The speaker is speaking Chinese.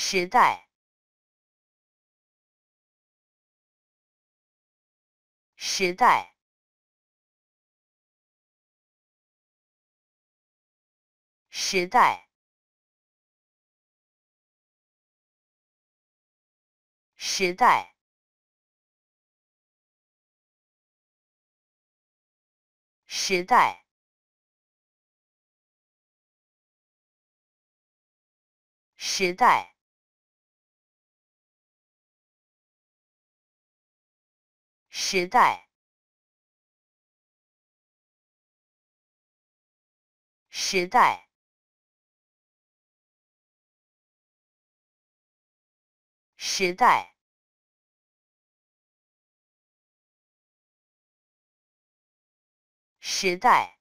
时代，时代，时代，时代，时代，时代。时代，时代，时代，时代。